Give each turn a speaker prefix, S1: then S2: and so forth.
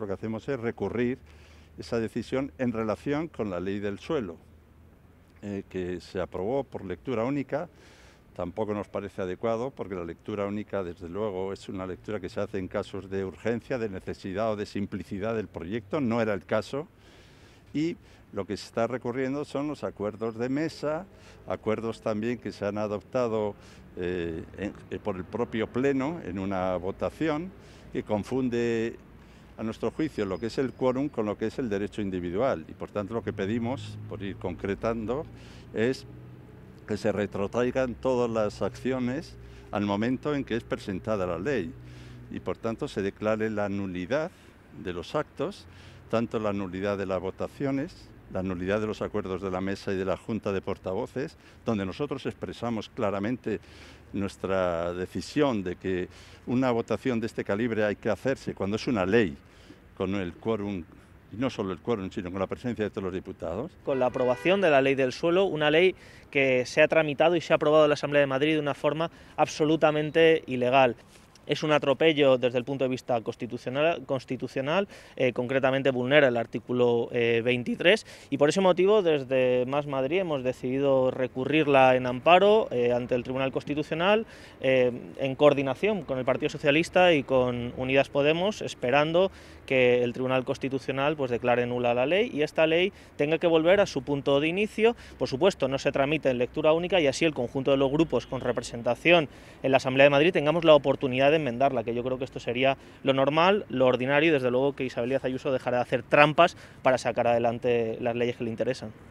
S1: Lo que hacemos es recurrir esa decisión en relación con la ley del suelo, eh, que se aprobó por lectura única. Tampoco nos parece adecuado porque la lectura única, desde luego, es una lectura que se hace en casos de urgencia, de necesidad o de simplicidad del proyecto. No era el caso. Y lo que se está recurriendo son los acuerdos de mesa, acuerdos también que se han adoptado eh, eh, por el propio Pleno en una votación que confunde a nuestro juicio, lo que es el quórum con lo que es el derecho individual. Y por tanto lo que pedimos, por ir concretando, es que se retrotraigan todas las acciones al momento en que es presentada la ley y por tanto se declare la nulidad de los actos, tanto la nulidad de las votaciones, la nulidad de los acuerdos de la mesa y de la Junta de Portavoces, donde nosotros expresamos claramente nuestra decisión de que una votación de este calibre hay que hacerse cuando es una ley con el quórum y no solo el quórum, sino con la presencia de todos los diputados.
S2: Con la aprobación de la ley del suelo, una ley que se ha tramitado y se ha aprobado en la Asamblea de Madrid de una forma absolutamente ilegal es un atropello desde el punto de vista constitucional, constitucional eh, concretamente vulnera el artículo 23 eh, y por ese motivo desde Más Madrid hemos decidido recurrirla en amparo eh, ante el Tribunal Constitucional en coordinación con el Partido Socialista y con Unidas Podemos esperando que el Tribunal Constitucional pues declare nula la ley y esta ley tenga que volver a su punto de inicio. Por supuesto, no se tramite en lectura única y así el conjunto de los grupos con representación en la Asamblea de Madrid tengamos la oportunidad de enmendarla, que yo creo que esto sería lo normal, lo ordinario y desde luego que Isabel Díaz Ayuso dejará de hacer trampas para sacar adelante las leyes que le interesan.